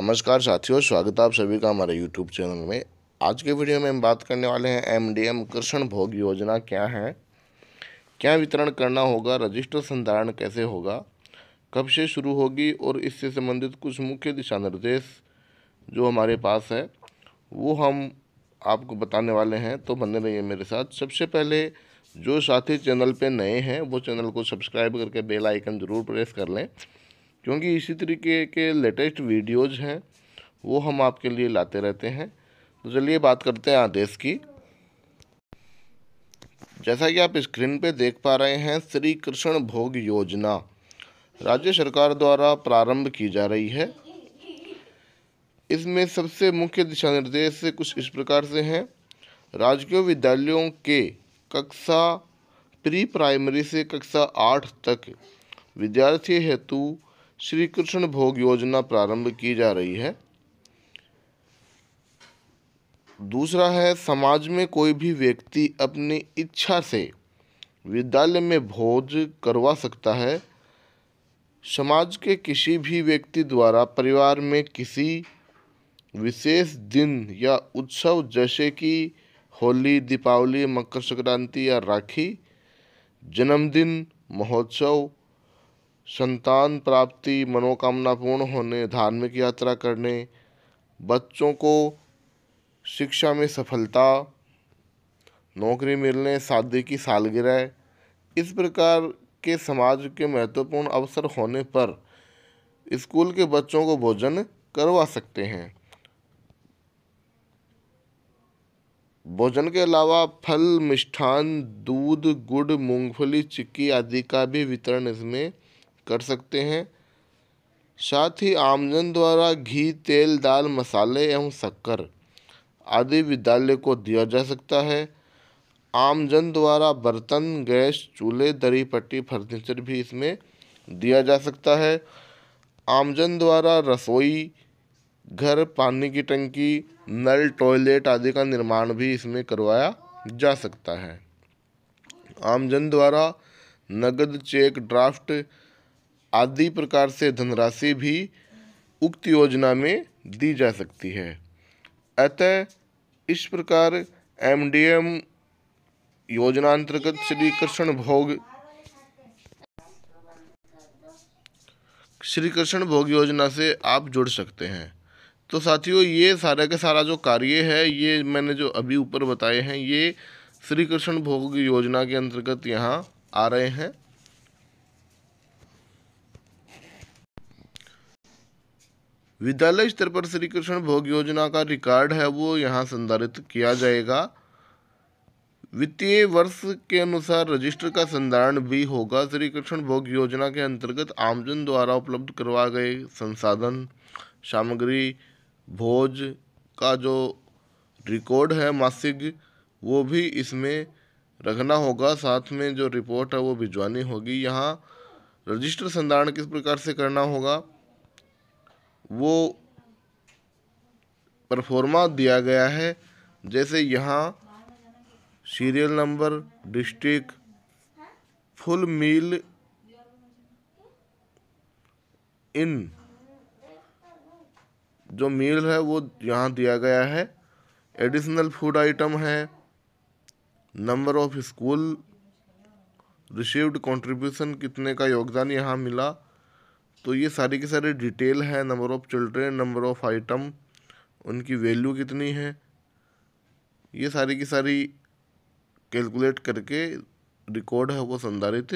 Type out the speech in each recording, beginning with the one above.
नमस्कार साथियों स्वागत आप सभी का हमारे यूट्यूब चैनल में आज के वीडियो में हम बात करने वाले हैं एमडीएम कृष्ण भोग योजना क्या है क्या वितरण करना होगा रजिस्टर संधारण कैसे होगा कब से शुरू होगी और इससे संबंधित कुछ मुख्य दिशा निर्देश जो हमारे पास है वो हम आपको बताने वाले हैं तो बने रहिए मेरे साथ सबसे पहले जो साथी चैनल पर नए हैं वो चैनल को सब्सक्राइब करके बेल आइकन ज़रूर प्रेस कर लें क्योंकि इसी तरीके के लेटेस्ट वीडियोज हैं वो हम आपके लिए लाते रहते हैं तो चलिए बात करते हैं आदेश की जैसा कि आप स्क्रीन पे देख पा रहे हैं श्री कृष्ण भोग योजना राज्य सरकार द्वारा प्रारंभ की जा रही है इसमें सबसे मुख्य दिशा निर्देश कुछ इस प्रकार से हैं राजकीय विद्यालयों के कक्षा प्री प्राइमरी से कक्षा आठ तक विद्यार्थी हेतु श्री कृष्ण भोग योजना प्रारंभ की जा रही है दूसरा है समाज में कोई भी व्यक्ति अपनी इच्छा से विद्यालय में भोज करवा सकता है समाज के किसी भी व्यक्ति द्वारा परिवार में किसी विशेष दिन या उत्सव जैसे कि होली दीपावली मकर संक्रांति या राखी जन्मदिन महोत्सव संतान प्राप्ति मनोकामना पूर्ण होने धार्मिक यात्रा करने बच्चों को शिक्षा में सफलता नौकरी मिलने शादी की सालगिरह इस प्रकार के समाज के महत्वपूर्ण अवसर होने पर स्कूल के बच्चों को भोजन करवा सकते हैं भोजन के अलावा फल मिष्ठान दूध गुड़ मूंगफली चिक्की आदि का भी वितरण इसमें कर सकते हैं साथ ही आमजन द्वारा घी तेल दाल मसाले एवं शक्कर आदि विद्यालय को दिया जा सकता है आमजन द्वारा बर्तन गैस चूल्हे दरी पट्टी फर्नीचर भी इसमें दिया जा सकता है आमजन द्वारा रसोई घर पानी की टंकी नल टॉयलेट आदि का निर्माण भी इसमें करवाया जा सकता है आमजन द्वारा नगद चेक ड्राफ्ट आदि प्रकार से धनराशि भी उक्त योजना में दी जा सकती है अतः इस प्रकार एमडीएम योजना अंतर्गत श्री कृष्ण भोग श्री कृष्ण भोग योजना से आप जुड़ सकते हैं तो साथियों ये सारे का सारा जो कार्य है ये मैंने जो अभी ऊपर बताए हैं ये श्री कृष्ण भोग योजना के अंतर्गत यहाँ आ रहे हैं विद्यालय स्तर पर श्री कृष्ण भोग योजना का रिकॉर्ड है वो यहाँ संधारित किया जाएगा वित्तीय वर्ष के अनुसार रजिस्टर का संधारण भी होगा श्री कृष्ण भोग योजना के अंतर्गत आमजन द्वारा उपलब्ध करवा गए संसाधन सामग्री भोज का जो रिकॉर्ड है मासिक वो भी इसमें रखना होगा साथ में जो रिपोर्ट है वो भिजवानी होगी यहाँ रजिस्टर संधारण किस प्रकार से करना होगा वो परफॉर्मा दिया गया है जैसे यहाँ serial number district full meal इन जो मील है वो यहाँ दिया गया है एडिशनल फूड आइटम है number of school received contribution कितने का योगदान यहाँ मिला तो ये सारी की सारी डिटेल है number of children number of item उनकी वैल्यू कितनी है ये सारी की सारी कैलकुलेट करके रिकॉर्ड है वो संधारित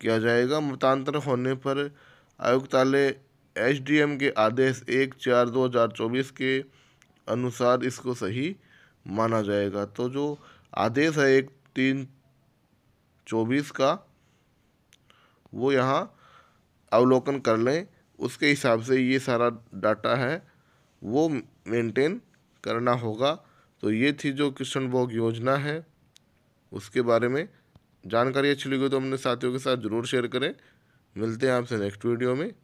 किया जाएगा मतांतर होने पर आयुक्तालय एम के आदेश एक चार दो हज़ार चौबीस के अनुसार इसको सही माना जाएगा तो जो आदेश है एक तीन चौबीस का वो यहाँ अवलोकन कर लें उसके हिसाब से ये सारा डाटा है वो मेंटेन करना होगा तो ये थी जो किशन भोग योजना है उसके बारे में जानकारी अच्छी लगी तो अपने साथियों के साथ ज़रूर शेयर करें मिलते हैं आपसे नेक्स्ट वीडियो में